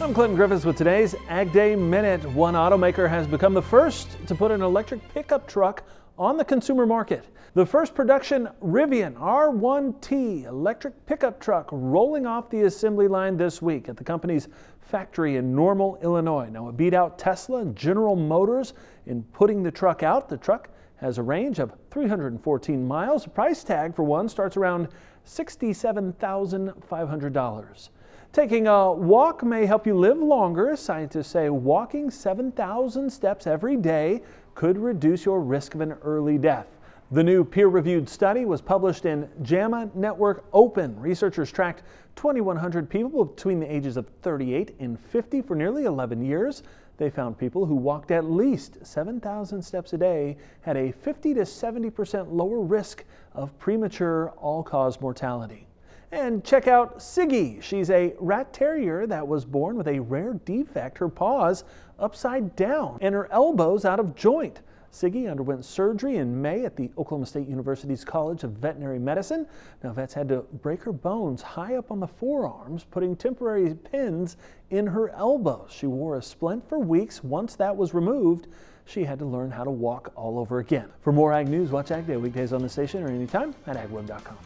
I'm Clinton Griffiths with today's Ag Day Minute. One automaker has become the first to put an electric pickup truck on the consumer market. The first production Rivian R1T electric pickup truck rolling off the assembly line this week at the company's factory in Normal, Illinois. Now, it beat out Tesla and General Motors in putting the truck out. The truck has a range of 314 miles. The price tag for one starts around $67,500. Taking a walk may help you live longer. Scientists say walking 7,000 steps every day could reduce your risk of an early death. The new peer-reviewed study was published in JAMA Network Open. Researchers tracked 2,100 people between the ages of 38 and 50 for nearly 11 years. They found people who walked at least 7,000 steps a day had a 50 to 70% lower risk of premature all cause mortality. And check out Siggy. She's a rat terrier that was born with a rare defect her paws upside down and her elbows out of joint. Siggy underwent surgery in May at the Oklahoma State University's College of Veterinary Medicine. Now, vets had to break her bones high up on the forearms, putting temporary pins in her elbows. She wore a splint for weeks. Once that was removed, she had to learn how to walk all over again. For more Ag News, watch Ag Day weekdays on the station or anytime at agweb.com.